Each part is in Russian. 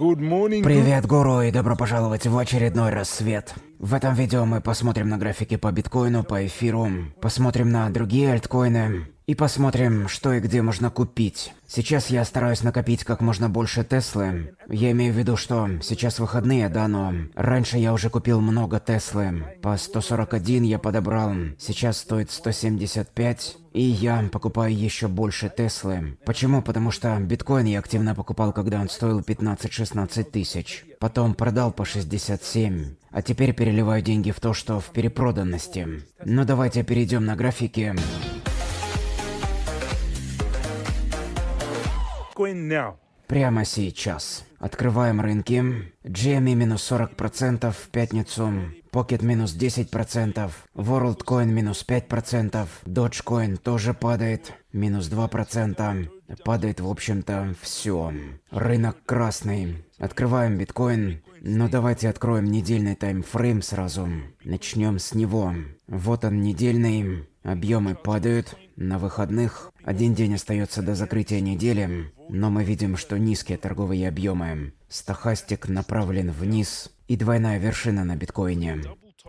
Привет, гуру, и добро пожаловать в очередной рассвет. В этом видео мы посмотрим на графики по биткоину, по эфиру, посмотрим на другие альткоины, и посмотрим, что и где можно купить. Сейчас я стараюсь накопить как можно больше Теслы. Я имею в виду, что сейчас выходные, да, но раньше я уже купил много Теслы. По 141 я подобрал, сейчас стоит 175. И я покупаю еще больше Теслы. Почему? Потому что биткоин я активно покупал, когда он стоил 15-16 тысяч. Потом продал по 67. А теперь переливаю деньги в то, что в перепроданности. Но ну, давайте перейдем на графики. Прямо сейчас. Открываем рынки. GME минус 40% в пятницу. Pocket минус 10%. WorldCoin минус 5%. Dogecoin тоже падает. Минус 2%. Падает, в общем-то, все. Рынок красный. Открываем биткоин. Но ну, давайте откроем недельный таймфрейм сразу. Начнем с него. Вот он недельный. Объемы падают. На выходных. Один день остается до закрытия недели но мы видим, что низкие торговые объемы. Стохастик направлен вниз и двойная вершина на биткоине.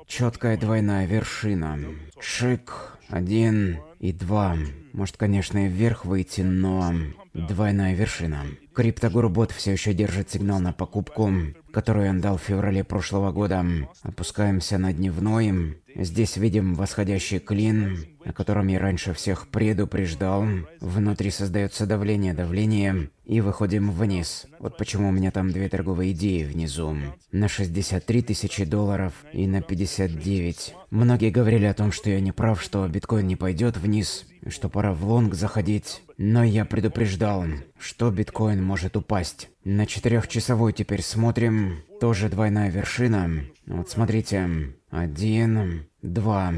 Четкая двойная вершина. Шик. Один и два. Может, конечно, и вверх выйти, но двойная вершина. Криптогурбот все еще держит сигнал на покупку, которую он дал в феврале прошлого года. Опускаемся на дневной. Здесь видим восходящий клин, о котором я раньше всех предупреждал. Внутри создается давление, давление, и выходим вниз. Вот почему у меня там две торговые идеи внизу. На 63 тысячи долларов и на 59. Многие говорили о том, что я не прав, что биткоин не пойдет вниз, что пора в лонг заходить. Но я предупреждал, что биткоин может упасть. На четырехчасовой теперь смотрим. Тоже двойная вершина. Вот смотрите. Один, два.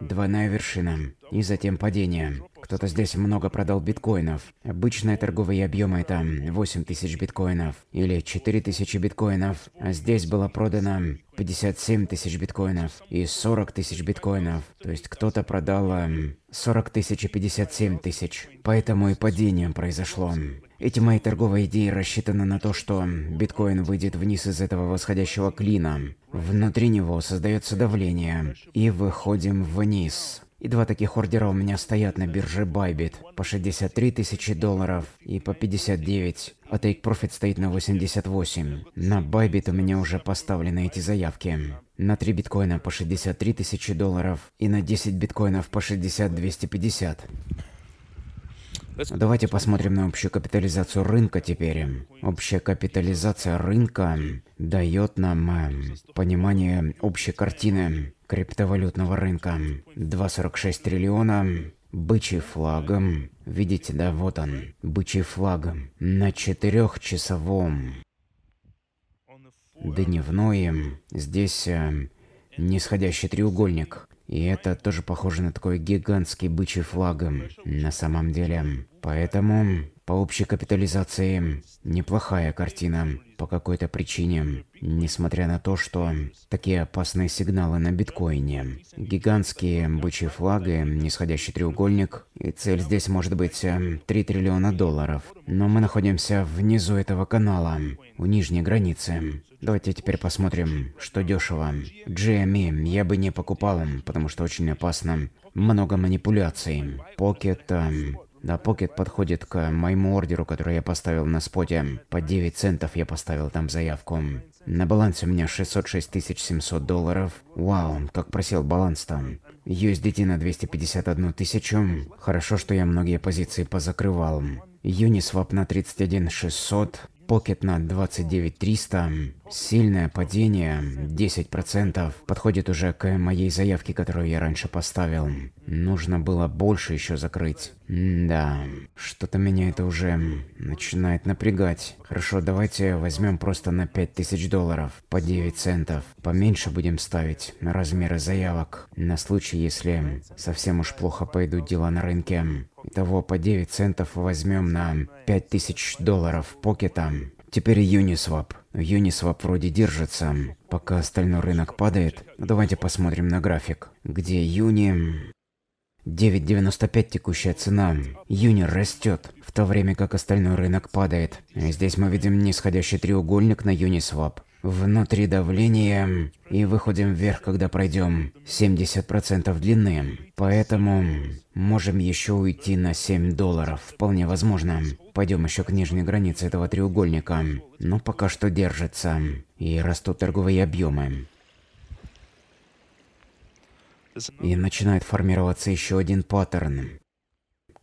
Двойная вершина. И затем падение. Кто-то здесь много продал биткоинов. Обычные торговые объемы это 8 тысяч биткоинов или 4 тысячи биткоинов. А здесь было продано 57 тысяч биткоинов и 40 тысяч биткоинов. То есть кто-то продал 40 эм, тысяч и 57 тысяч. Поэтому и падение произошло. Эти мои торговые идеи рассчитаны на то, что биткоин выйдет вниз из этого восходящего клина. Внутри него создается давление. И выходим вниз. И два таких ордера у меня стоят на бирже Bybit по 63 тысячи долларов и по 59, а Take Profit стоит на 88. На Bybit у меня уже поставлены эти заявки. На 3 биткоина по 63 тысячи долларов и на 10 биткоинов по 60 250. Давайте посмотрим на общую капитализацию рынка теперь. Общая капитализация рынка дает нам э, понимание общей картины криптовалютного рынка. 2,46 триллиона бычий флагом. Видите, да, вот он, бычий флагом. На четырехчасовом дневное здесь э, нисходящий треугольник. И это тоже похоже на такой гигантский бычий флаг на самом деле. Поэтому по общей капитализации неплохая картина по какой-то причине, несмотря на то, что такие опасные сигналы на биткоине. Гигантские бычьи флаги, нисходящий треугольник, и цель здесь может быть 3 э, триллиона долларов. Но мы находимся внизу этого канала, у нижней границы. Давайте теперь посмотрим, что дешево. GME эм я бы не покупал, потому что очень опасно. Много манипуляций. Покет, да, Pocket подходит к моему ордеру, который я поставил на споте. По 9 центов я поставил там заявку. На балансе у меня 606 700 долларов. Вау, как просел баланс там. USDT на 251 тысячу. Хорошо, что я многие позиции позакрывал. Uniswap на 31 600. Pocket на 29 300. Сильное падение, 10%, подходит уже к моей заявке, которую я раньше поставил. Нужно было больше еще закрыть. М да, что-то меня это уже начинает напрягать. Хорошо, давайте возьмем просто на 5000 долларов, по 9 центов. Поменьше будем ставить на размеры заявок, на случай, если совсем уж плохо пойдут дела на рынке. Итого по 9 центов возьмем на 5000 долларов покета. Теперь Uniswap. Uniswap вроде держится, пока остальной рынок падает. Давайте посмотрим на график. Где Юни? 9.95 текущая цена. Юни растет, в то время как остальной рынок падает. Здесь мы видим нисходящий треугольник на Uniswap внутри давления и выходим вверх, когда пройдем 70% длины. Поэтому можем еще уйти на 7 долларов, вполне возможно. Пойдем еще к нижней границе этого треугольника, но пока что держится. И растут торговые объемы. И начинает формироваться еще один паттерн.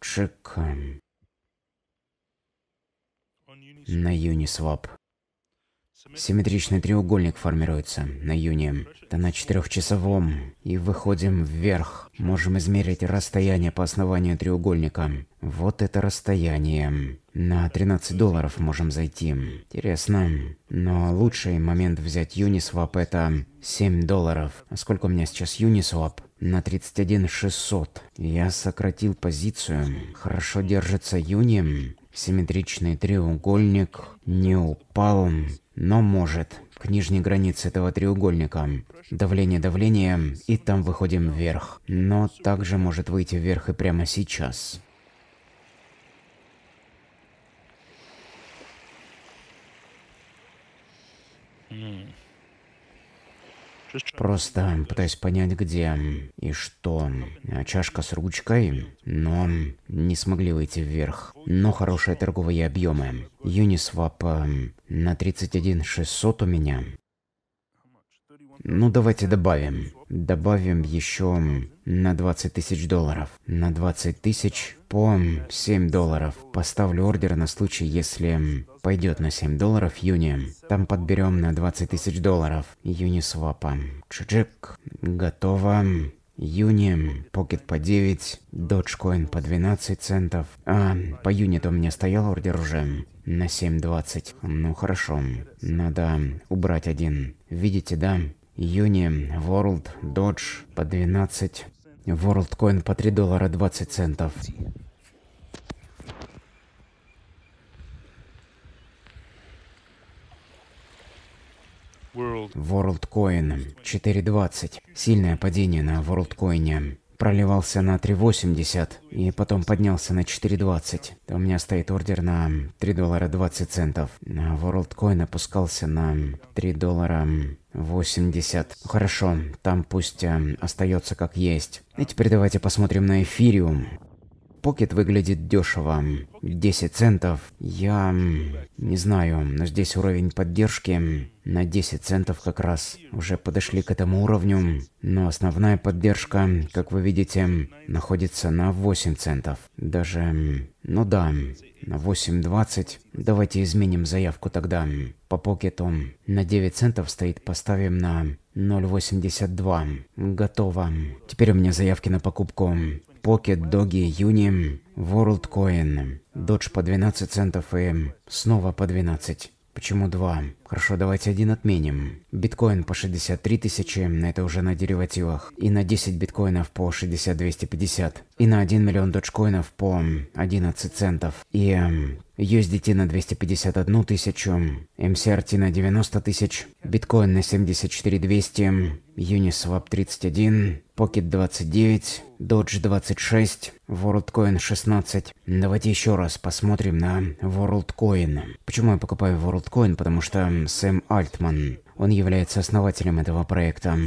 Чик. На Uniswap. Симметричный треугольник формируется на июне. Это на четырехчасовом. И выходим вверх. Можем измерить расстояние по основанию треугольника. Вот это расстояние. На 13 долларов можем зайти. Интересно. Но лучший момент взять Uniswap это 7 долларов. А сколько у меня сейчас Uniswap? На 31 600. Я сократил позицию. Хорошо держится Юни. Симметричный треугольник не упал но может, к нижней границе этого треугольника. Давление, давление, и там выходим вверх. Но также может выйти вверх и прямо сейчас. Просто пытаюсь понять, где и что. А чашка с ручкой, но не смогли выйти вверх. Но хорошие торговые объемы. Uniswap э, на 31 600 у меня. Ну, давайте добавим. Добавим еще на 20 тысяч долларов. На 20 тысяч по 7 долларов. Поставлю ордер на случай, если пойдет на 7 долларов Юни. Там подберем на 20 тысяч долларов юни Юнисвапа. Чжик. Готово. Юни, Pocket по 9, Dogecoin по 12 центов. А, по юниту у меня стоял ордер уже на 7.20. Ну хорошо, надо убрать один. Видите, да? июне World Dodge по 12, World Coin по 3 доллара 20 центов. World Coin 4.20. Сильное падение на World Coin проливался на 3.80 и потом поднялся на 4.20. У меня стоит ордер на 3 доллара 20 центов. WorldCoin опускался на 3 доллара 80. Хорошо, там пусть эм, остается как есть. И теперь давайте посмотрим на эфириум. Покет выглядит дешево. 10 центов. Я... не знаю, но здесь уровень поддержки на 10 центов как раз уже подошли к этому уровню, но основная поддержка, как вы видите, находится на 8 центов. Даже, ну да, на 8.20. Давайте изменим заявку тогда. По покету на 9 центов стоит, поставим на 0.82. Готово. Теперь у меня заявки на покупку Pocket Doggy Uni, WorldCoin, Dodge по 12 центов и снова по 12. Почему 2? Хорошо, давайте один отменим. Биткоин по 63 тысячи, это уже на деривативах. И на 10 биткоинов по 60-250. И на 1 миллион доджкоинов по 11 центов. И эм, USDT на 251 тысячу. MCRT на 90 тысяч. Биткоин на 74 200. Uniswap 31. Pocket 29. Dodge 26. WorldCoin 16. Давайте еще раз посмотрим на WorldCoin. Почему я покупаю WorldCoin? Потому что Сэм Альтман. Он является основателем этого проекта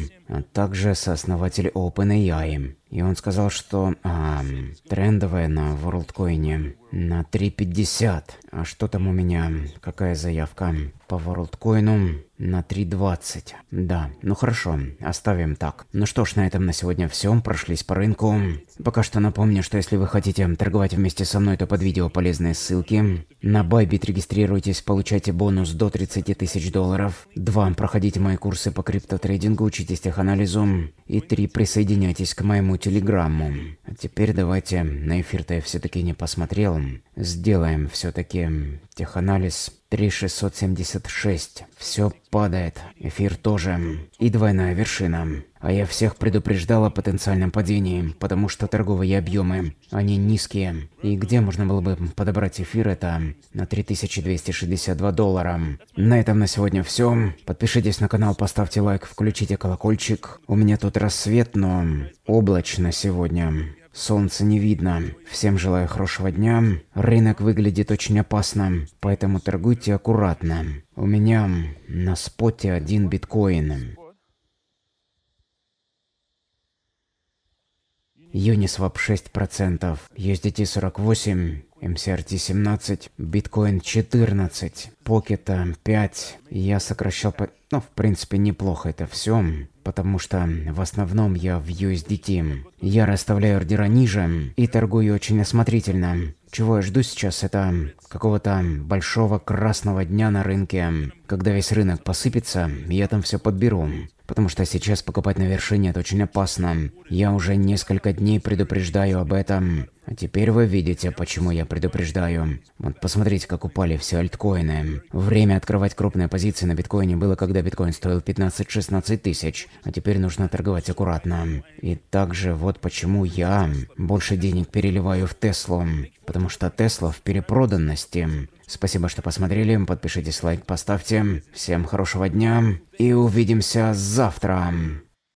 также сооснователь OpenAI. И он сказал, что а, трендовая на WorldCoin на 3.50. А что там у меня? Какая заявка по WorldCoin? На 3.20. Да, ну хорошо, оставим так. Ну что ж, на этом на сегодня все. Прошлись по рынку. Пока что напомню, что если вы хотите торговать вместе со мной, то под видео полезные ссылки. На Bybit регистрируйтесь, получайте бонус до 30 тысяч долларов. два Проходите мои курсы по криптотрейдингу, учитесь тех анализу, и три присоединяйтесь к моему телеграмму теперь давайте, на эфир-то я все-таки не посмотрел. Сделаем все-таки теханализ 3676. Все падает, эфир тоже. И двойная вершина. А я всех предупреждал о потенциальном падении, потому что торговые объемы, они низкие. И где можно было бы подобрать эфир, это на 3262 доллара. На этом на сегодня все. Подпишитесь на канал, поставьте лайк, включите колокольчик. У меня тут рассвет, но облачно сегодня. Солнца не видно. Всем желаю хорошего дня. Рынок выглядит очень опасно, поэтому торгуйте аккуратно. У меня на споте один биткоин. Uniswap 6%, USDT 48, MCRT 17, биткоин 14, Покета 5. Я сокращал... По... Ну, в принципе неплохо это все, потому что в основном я в USDT. Я расставляю ордера ниже и торгую очень осмотрительно. Чего я жду сейчас, это какого-то большого красного дня на рынке. Когда весь рынок посыпется, я там все подберу. Потому что сейчас покупать на вершине это очень опасно. Я уже несколько дней предупреждаю об этом. А теперь вы видите, почему я предупреждаю. Вот посмотрите, как упали все альткоины. Время открывать крупные позиции на биткоине было, когда биткоин стоил 15-16 тысяч. А теперь нужно торговать аккуратно. И также вот почему я больше денег переливаю в Теслу. Потому что Тесла в перепроданности. Спасибо, что посмотрели. Подпишитесь, лайк поставьте. Всем хорошего дня. И увидимся завтра.